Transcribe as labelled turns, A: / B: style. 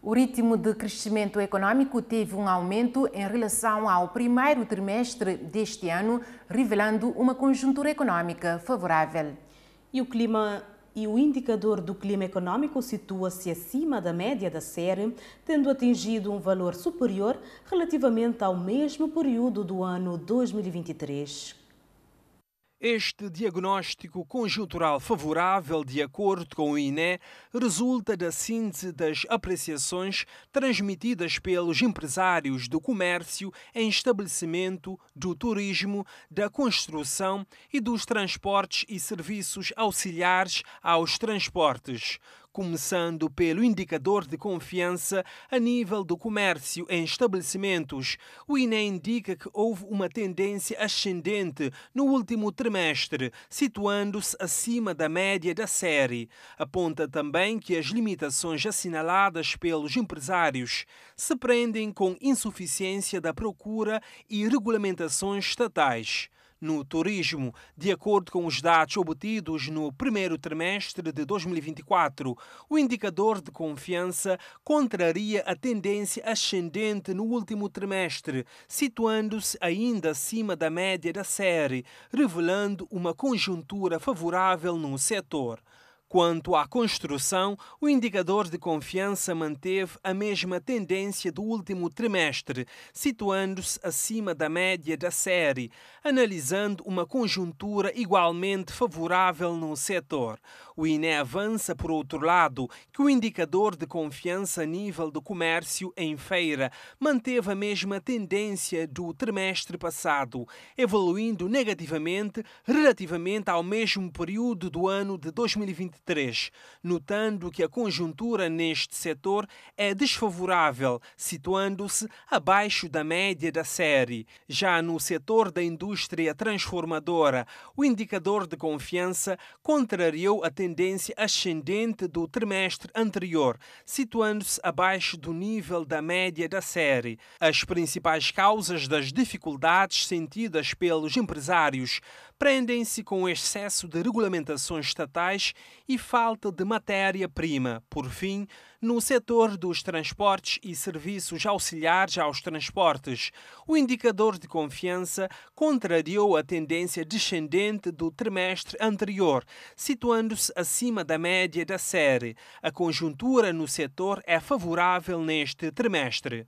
A: O ritmo de crescimento econômico teve um aumento em relação ao primeiro trimestre deste ano, revelando uma conjuntura econômica favorável. E o clima e o indicador do clima econômico situa-se acima da média da série, tendo atingido um valor superior relativamente ao mesmo período do ano 2023.
B: Este diagnóstico conjuntural favorável, de acordo com o INE, resulta da síntese das apreciações transmitidas pelos empresários do comércio em estabelecimento, do turismo, da construção e dos transportes e serviços auxiliares aos transportes, começando pelo indicador de confiança a nível do comércio em estabelecimentos. O INE indica que houve uma tendência ascendente no último trimestre, situando-se acima da média da série. Aponta também que as limitações assinaladas pelos empresários se prendem com insuficiência da procura e regulamentações estatais no turismo. De acordo com os dados obtidos no primeiro trimestre de 2024, o indicador de confiança contraria a tendência ascendente no último trimestre, situando-se ainda acima da média da série, revelando uma conjuntura favorável no setor. Quanto à construção, o indicador de confiança manteve a mesma tendência do último trimestre, situando-se acima da média da série, analisando uma conjuntura igualmente favorável no setor. O INE avança, por outro lado, que o indicador de confiança a nível do comércio em feira manteve a mesma tendência do trimestre passado, evoluindo negativamente relativamente ao mesmo período do ano de 2023 2023, notando que a conjuntura neste setor é desfavorável, situando-se abaixo da média da série. Já no setor da indústria transformadora, o indicador de confiança contrariou a tendência ascendente do trimestre anterior, situando-se abaixo do nível da média da série. As principais causas das dificuldades sentidas pelos empresários prendem-se com o excesso de regulamentações estatais e falta de matéria-prima. Por fim, no setor dos transportes e serviços auxiliares aos transportes, o indicador de confiança contrariou a tendência descendente do trimestre anterior, situando-se acima da média da série. A conjuntura no setor é favorável neste trimestre.